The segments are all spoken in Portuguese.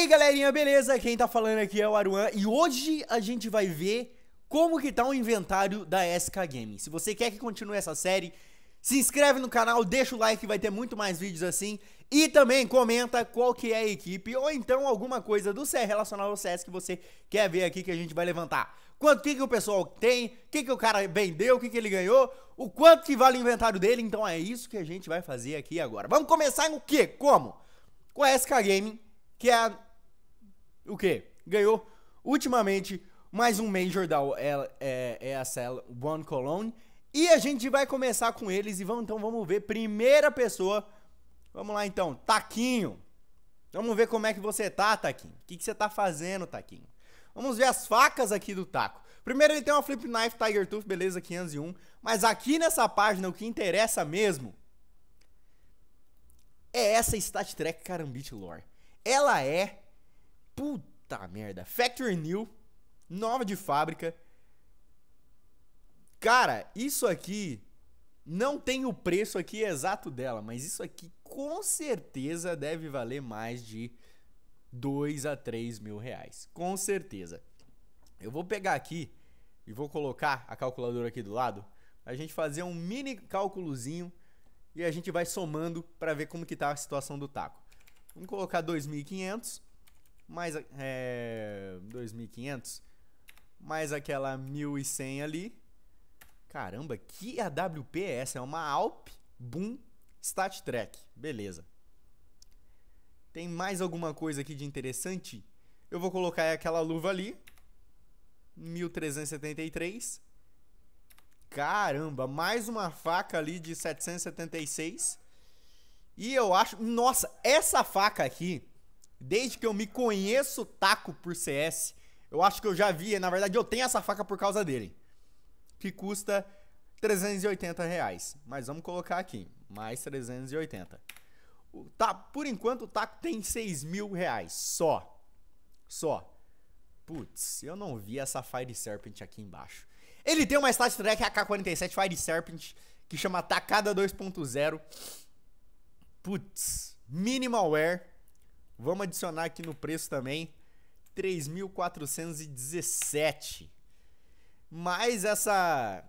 aí, galerinha, beleza? Quem tá falando aqui é o Aruan e hoje a gente vai ver como que tá o inventário da SK Gaming. Se você quer que continue essa série, se inscreve no canal, deixa o like, vai ter muito mais vídeos assim. E também comenta qual que é a equipe ou então alguma coisa do CS relacionado ao CS que você quer ver aqui que a gente vai levantar. Quanto que, que o pessoal tem, o que, que o cara vendeu, o que, que ele ganhou, o quanto que vale o inventário dele. Então é isso que a gente vai fazer aqui agora. Vamos começar o quê? Como? Com a SK Gaming, que é a o quê? Ganhou ultimamente mais um Major da ESL é, é, é One Cologne. E a gente vai começar com eles e vamos então vamos ver primeira pessoa. Vamos lá então, Taquinho. Vamos ver como é que você tá, Taquinho. O que, que você tá fazendo, Taquinho? Vamos ver as facas aqui do Taco. Primeiro ele tem uma Flip Knife Tiger Tooth, beleza, 501. Mas aqui nessa página o que interessa mesmo é essa Stat Track Carambit Lore. Ela é... Puta Puta merda. Factory New, nova de fábrica. Cara, isso aqui não tem o preço aqui exato dela, mas isso aqui com certeza deve valer mais de 2 a 3 mil reais. Com certeza. Eu vou pegar aqui e vou colocar a calculadora aqui do lado. A gente fazer um mini cálculozinho e a gente vai somando para ver como que tá a situação do taco. Vamos colocar 2.500 mais é, 2.500, mais aquela 1.100 ali. Caramba, que AWP é essa? É uma Alp Boom Stat Track. Beleza. Tem mais alguma coisa aqui de interessante? Eu vou colocar aquela luva ali. 1373. Caramba, mais uma faca ali de 776. E eu acho... Nossa, essa faca aqui Desde que eu me conheço taco por CS, eu acho que eu já vi, na verdade eu tenho essa faca por causa dele. Que custa 380 reais. Mas vamos colocar aqui, mais 380. O, tá, por enquanto o taco tem 6 mil reais, só. Só. Putz, eu não vi essa Fire Serpent aqui embaixo. Ele tem uma Stat Track AK-47 Fire Serpent, que chama Tacada 2.0. Putz, Minimal Wear Vamos adicionar aqui no preço também 3.417. Mais essa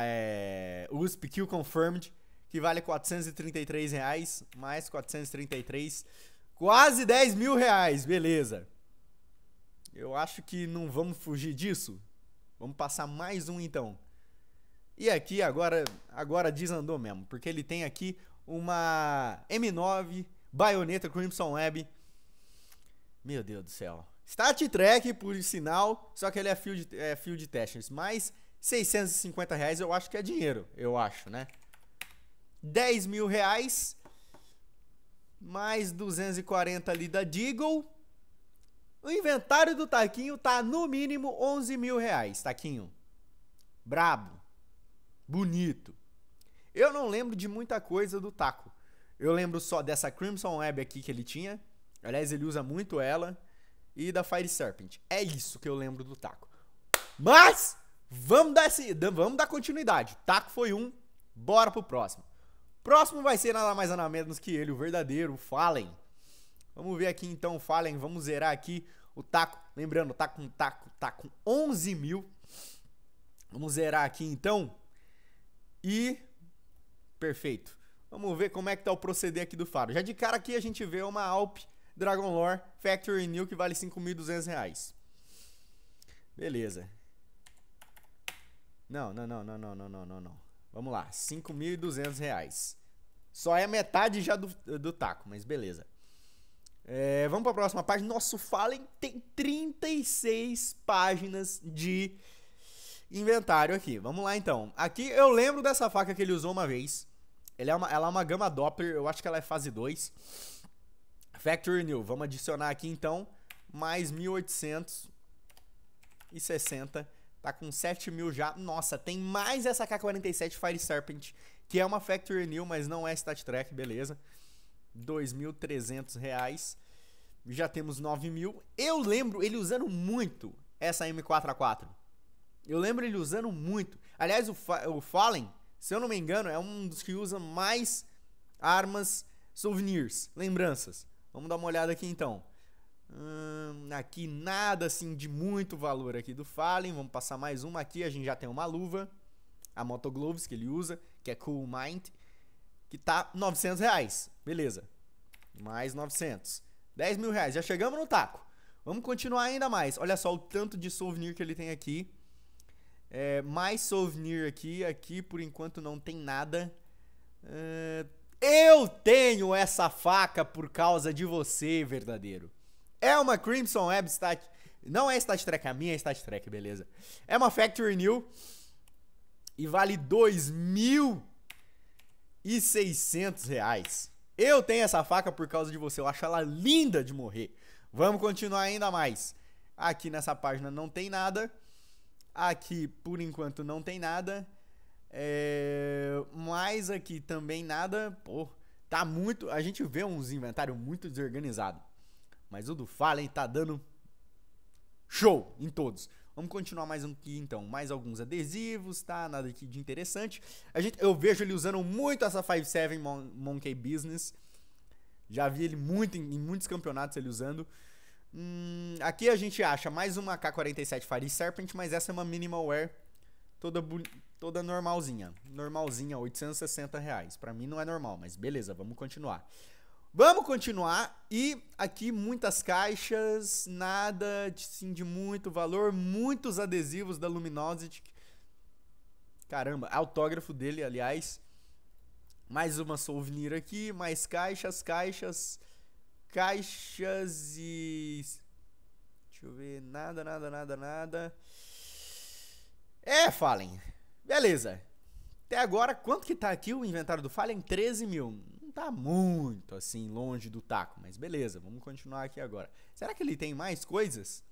é, USP Q Confirmed, que vale 433 reais, mais 433, quase 10 mil reais, beleza. Eu acho que não vamos fugir disso. Vamos passar mais um então. E aqui agora, agora desandou mesmo, porque ele tem aqui uma M9 Bayonetta Crimson Web. Meu Deus do céu. Stat Track, por sinal, só que ele é field, é field testers. Mas 650 reais eu acho que é dinheiro, eu acho, né? 10 mil reais. Mais 240 ali da Deagle. O inventário do Taquinho tá no mínimo 11 mil reais, Taquinho. Brabo. Bonito. Eu não lembro de muita coisa do Taco. Eu lembro só dessa Crimson Web aqui que ele tinha. Aliás, ele usa muito ela. E da Fire Serpent. É isso que eu lembro do taco. Mas, vamos dar, esse, vamos dar continuidade. Taco foi um, bora pro próximo. Próximo vai ser nada mais nada menos que ele, o verdadeiro, o Fallen. Vamos ver aqui então o Fallen, vamos zerar aqui o taco. Lembrando, tá com taco, tá com 11 tá mil. Vamos zerar aqui então. E. Perfeito. Vamos ver como é que tá o proceder aqui do faro. Já de cara aqui a gente vê uma Alp Dragon Lore Factory New que vale 5.200 reais. Beleza. Não, não, não, não, não, não, não, não, não. Vamos lá, 5.200 reais. Só é metade já do, do taco, mas beleza. É, vamos para a próxima página. Nosso Fallen tem 36 páginas de inventário aqui. Vamos lá então. Aqui eu lembro dessa faca que ele usou uma vez. Ele é uma, ela é uma gama Doppler, eu acho que ela é fase 2. Factory New, vamos adicionar aqui então, mais 1860, tá com 7000 já. Nossa, tem mais essa K-47 Fire Serpent, que é uma Factory New, mas não é Stat Track, beleza. 2.300 reais, já temos 9.000. Eu lembro ele usando muito essa M4A4. Eu lembro ele usando muito. Aliás, o, Fa o Fallen se eu não me engano, é um dos que usa mais armas souvenirs, lembranças. Vamos dar uma olhada aqui então. Hum, aqui nada assim de muito valor aqui do Fallen. Vamos passar mais uma aqui. A gente já tem uma luva. A Moto Gloves que ele usa, que é Cool Mind. Que tá 900 reais. Beleza. Mais 900. 10 mil reais. Já chegamos no taco. Vamos continuar ainda mais. Olha só o tanto de souvenir que ele tem aqui. É, mais souvenir aqui. Aqui, por enquanto, não tem nada. É, eu tenho essa faca por causa de você, verdadeiro. É uma Crimson Web Stat... Não é Stat Track, a minha é Stat Trek, beleza. É uma Factory New. E vale 2.600 reais. Eu tenho essa faca por causa de você. Eu acho ela linda de morrer. Vamos continuar ainda mais. Aqui nessa página não tem nada. Aqui, por enquanto, não tem nada. É... Mas aqui também nada. Pô, tá muito. A gente vê uns inventários muito desorganizados. Mas o do Fallen tá dando show em todos. Vamos continuar mais um aqui então. Mais alguns adesivos, tá? Nada aqui de interessante. A gente, eu vejo ele usando muito essa 57 Mon Monkey Business. Já vi ele muito em, em muitos campeonatos ele usando. Hum, aqui a gente acha mais uma K47 Fire Serpent, mas essa é uma minimalware toda, toda normalzinha. Normalzinha, 860 reais. Pra mim não é normal, mas beleza, vamos continuar. Vamos continuar e aqui muitas caixas, nada de, sim, de muito valor, muitos adesivos da Luminosity. Caramba, autógrafo dele, aliás. Mais uma souvenir aqui, mais caixas, caixas caixas e. Deixa eu ver. Nada, nada, nada, nada. É, Fallen. Beleza. Até agora, quanto que tá aqui o inventário do Fallen? 13 mil. Não tá muito assim, longe do taco, mas beleza, vamos continuar aqui agora. Será que ele tem mais coisas?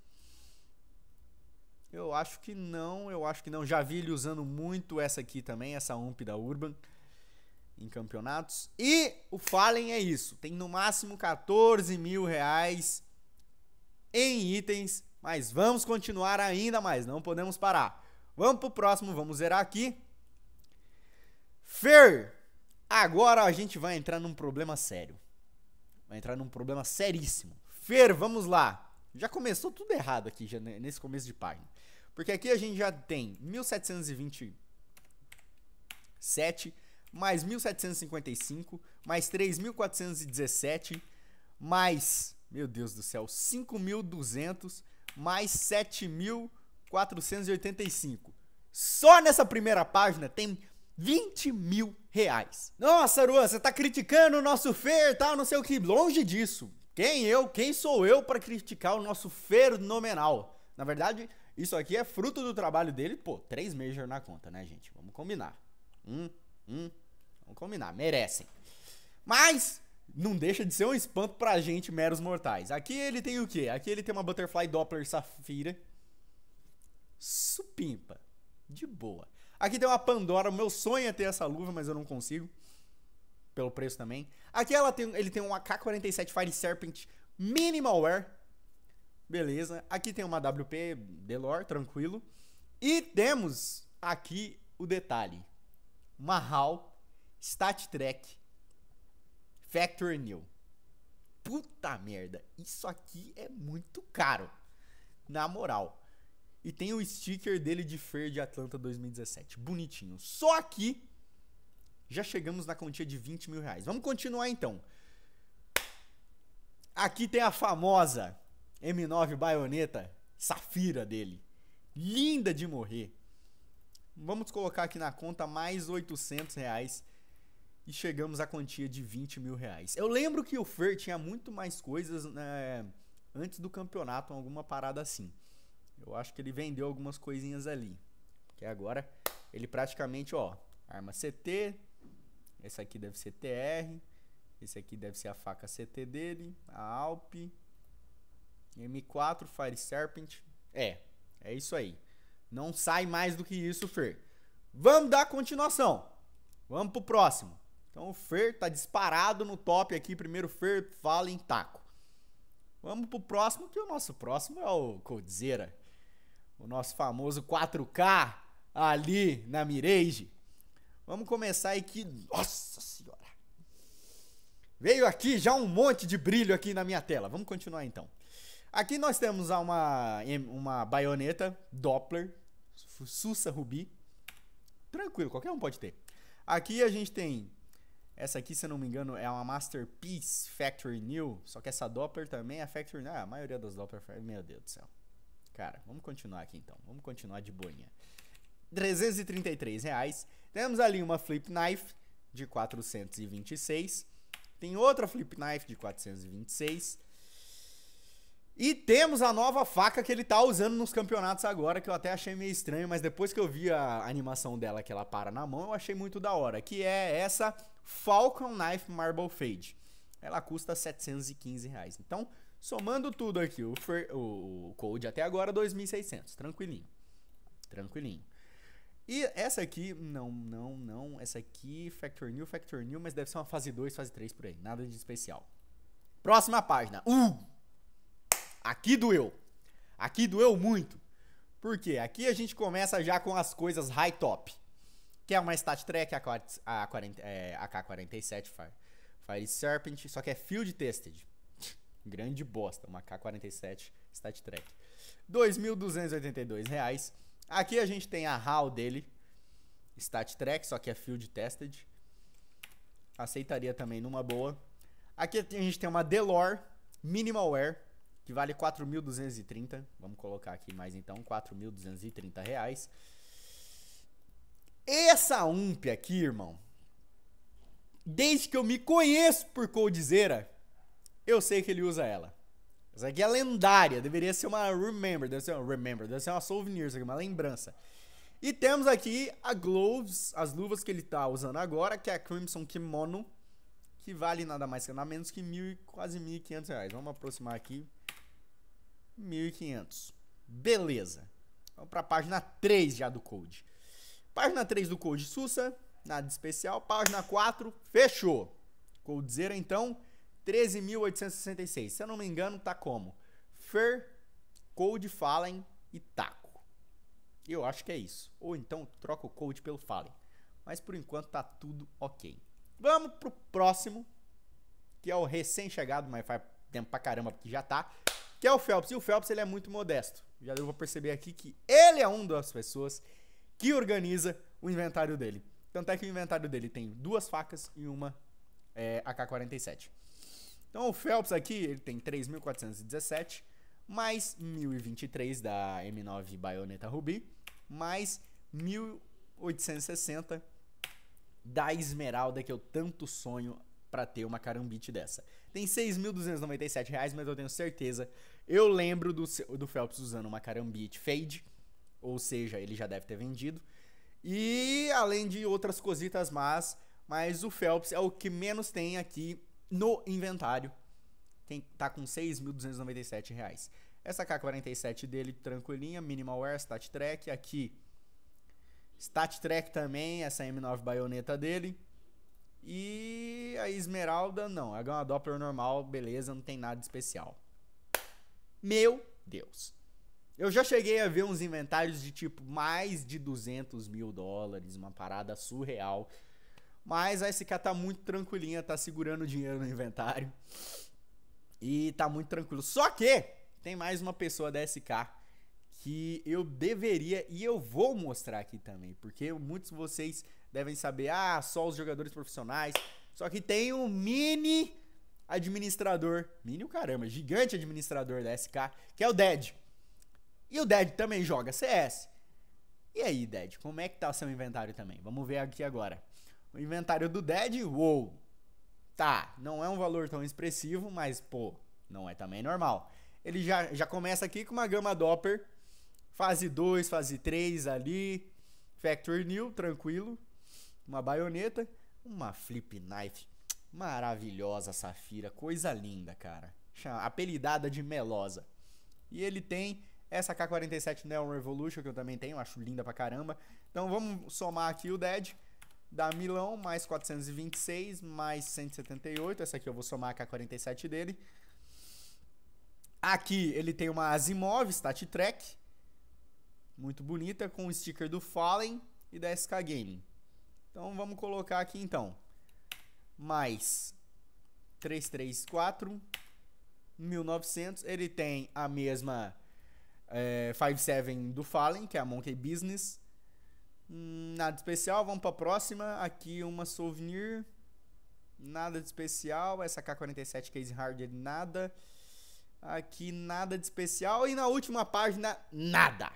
Eu acho que não, eu acho que não. Já vi ele usando muito essa aqui também, essa UMP da Urban em campeonatos. E o Fallen é isso. Tem no máximo 14 mil reais em itens. Mas vamos continuar ainda mais. Não podemos parar. Vamos pro próximo. Vamos zerar aqui. Fer. Agora a gente vai entrar num problema sério. Vai entrar num problema seríssimo. Fer, vamos lá. Já começou tudo errado aqui, já né, nesse começo de página. Porque aqui a gente já tem 1727 mais 1755, mais 3417, mais, meu Deus do céu, 5200, mais 7485. Só nessa primeira página tem 20 mil reais. Nossa, Aruan, você tá criticando o nosso Fer, tal, tá, não sei o que. Longe disso. Quem eu, quem sou eu para criticar o nosso fenomenal? Na verdade, isso aqui é fruto do trabalho dele. Pô, três meses na conta, né, gente? Vamos combinar. Hum. Hum, vamos combinar, merecem. Mas não deixa de ser um espanto pra gente, meros mortais. Aqui ele tem o quê? Aqui ele tem uma Butterfly Doppler Safira. Supimpa. De boa. Aqui tem uma Pandora. O meu sonho é ter essa luva, mas eu não consigo. Pelo preço também. Aqui ela tem, ele tem um AK-47 Fire Serpent Minimal Wear. Beleza. Aqui tem uma WP Delor, tranquilo. E temos aqui o detalhe. Mahal, Stat Trek, Factory New. Puta merda, isso aqui é muito caro. Na moral. E tem o sticker dele de Fair de Atlanta 2017. Bonitinho. Só aqui já chegamos na quantia de 20 mil reais. Vamos continuar então. Aqui tem a famosa M9 baioneta Safira dele. Linda de morrer. Vamos colocar aqui na conta mais 800 reais e chegamos à quantia de 20 mil reais. Eu lembro que o Fer tinha muito mais coisas né, antes do campeonato, alguma parada assim. Eu acho que ele vendeu algumas coisinhas ali. Porque agora ele praticamente, ó, arma CT, essa aqui deve ser TR, esse aqui deve ser a faca CT dele, a Alp, M4, Fire Serpent. É, é isso aí. Não sai mais do que isso, Fer. Vamos dar continuação. Vamos pro próximo. Então o Fer tá disparado no top aqui. Primeiro Fer fala em taco. Vamos pro próximo, que o nosso próximo é o Codzeira, O nosso famoso 4K ali na Mirage. Vamos começar aqui. Nossa senhora! Veio aqui já um monte de brilho aqui na minha tela. Vamos continuar então. Aqui nós temos uma, uma baioneta Doppler Sussa Rubi. Tranquilo, qualquer um pode ter. Aqui a gente tem. Essa aqui, se eu não me engano, é uma Masterpiece Factory New. Só que essa Doppler também é Factory New. Né? Ah, a maioria das Doppler. Meu Deus do céu. Cara, vamos continuar aqui então. Vamos continuar de boinha. 333 reais. Temos ali uma Flip Knife de 426. Tem outra Flip Knife de 426. E temos a nova faca que ele tá usando nos campeonatos agora, que eu até achei meio estranho, mas depois que eu vi a animação dela que ela para na mão, eu achei muito da hora, que é essa Falcon Knife Marble Fade. Ela custa 715 reais. Então, somando tudo aqui, o, o Code até agora 2.600, tranquilinho. Tranquilinho. E essa aqui, não, não, não, essa aqui, Factor New, Factor New, mas deve ser uma fase 2, fase 3 por aí, nada de especial. Próxima página. Uh! Aqui doeu. Aqui doeu muito. Por quê? Aqui a gente começa já com as coisas high top. Que é uma Stat Track AK-47 é, Fire, Fire Serpent, só que é Field Tested. Grande bosta, uma K47 Stat Track. R$ 2.282. Aqui a gente tem a HAL dele, Stat Track, só que é Field Tested. Aceitaria também numa boa. Aqui a gente tem uma Delore Minimal Wear, que vale 4.230. Vamos colocar aqui mais então, 4.230 reais. Essa ump aqui, irmão, desde que eu me conheço por coldzera, eu sei que ele usa ela. Essa aqui é lendária, deveria ser uma remember, deve ser uma remember, deve ser uma souvenir, isso aqui, é uma lembrança. E temos aqui a gloves, as luvas que ele tá usando agora, que é a Crimson Kimono, que vale nada mais que nada menos que mil e quase mil e quinhentos reais. Vamos aproximar aqui 1.500. Beleza. Vamos para a página 3 já do Code. Página 3 do Code Sussa, nada especial. Página 4, fechou. Coldzera, então, 13.866. Se eu não me engano, tá como? Fer, Code, Fallen e Taco. Eu acho que é isso. Ou então troca o Code pelo Fallen. Mas por enquanto tá tudo ok. Vamos pro próximo, que é o recém-chegado, mas faz tempo pra caramba porque já tá que é o Phelps. E o Phelps ele é muito modesto. Já deu pra perceber aqui que ele é uma das pessoas que organiza o inventário dele. Tanto é que o inventário dele tem duas facas e uma é, AK-47. Então o Phelps aqui, ele tem 3.417, mais 1.023 da M9 Baioneta Ruby, mais 1.860 da Esmeralda que eu tanto sonho para ter uma carambite dessa. Tem 6.297 reais, mas eu tenho certeza. Eu lembro do, do Phelps usando uma carambite fade, ou seja, ele já deve ter vendido. E além de outras cositas más, mas o Phelps é o que menos tem aqui no inventário. Tem, tá com 6.297 reais. Essa K47 dele, tranquilinha, Minimal Wear, Stat Track. Aqui, Stat Track também, essa M9 baioneta dele. E a esmeralda, não. É uma Doppler normal, beleza, não tem nada especial. Meu Deus. Eu já cheguei a ver uns inventários de tipo mais de 200 mil dólares, uma parada surreal. Mas a SK tá muito tranquilinha, tá segurando o dinheiro no inventário. E tá muito tranquilo. Só que tem mais uma pessoa da SK que eu deveria e eu vou mostrar aqui também, porque muitos de vocês devem saber, ah, só os jogadores profissionais. Só que tem um mini administrador, mini o caramba, gigante administrador da SK, que é o Dead. E o Dead também joga CS. E aí, Dead, como é que tá o seu inventário também? Vamos ver aqui agora. O inventário do Dead, uou. Tá, não é um valor tão expressivo, mas pô, não é também normal. Ele já, já começa aqui com uma gama Dopper fase 2, fase 3 ali, Factor New, tranquilo uma baioneta, uma flip knife maravilhosa, Safira, coisa linda, cara. Apelidada de Melosa. E ele tem essa K47 Neon Revolution, que eu também tenho, acho linda pra caramba. Então vamos somar aqui o Dead. Da Milão, mais 426, mais 178. Essa aqui eu vou somar a K47 dele. Aqui ele tem uma Asimov Stat Track. Muito bonita, com o sticker do Fallen e da SK Gaming. Então vamos colocar aqui então. Mais 334 1900. Ele tem a mesma é, 57 do Fallen, que é a Monkey Business. Hum, nada especial, vamos para a próxima. Aqui uma souvenir. Nada de especial. Essa K47 Case Harder, nada. Aqui nada de especial. E na última página, nada.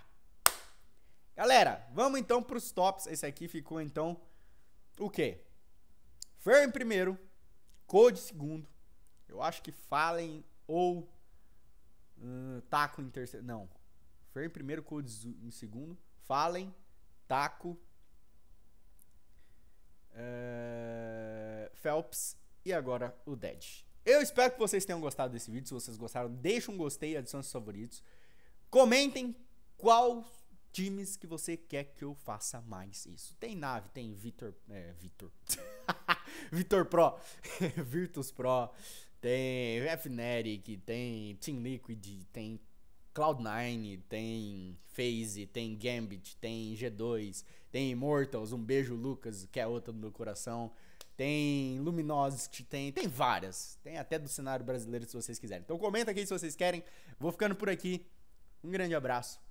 Galera, vamos então para os tops. Esse aqui ficou então o quê? Fern em primeiro, Code segundo. Eu acho que Fallen ou hum, Taco em terceiro. Não. Fern em primeiro, Code em segundo. Fallen, Taco, uh, Phelps e agora o Dead. Eu espero que vocês tenham gostado desse vídeo. Se vocês gostaram, deixem um gostei, adicione seus favoritos. Comentem qual times que você quer que eu faça mais isso. Tem nave, tem Vitor. É, Vitor. Vitor Pro, Virtus Pro, tem Fnatic, tem Team Liquid, tem Cloud9, tem Phase, tem Gambit, tem G2, tem Immortals, um beijo Lucas, que é outra do meu coração. Tem Luminosity, tem, tem várias. Tem até do cenário brasileiro se vocês quiserem. Então comenta aqui se vocês querem. Vou ficando por aqui. Um grande abraço.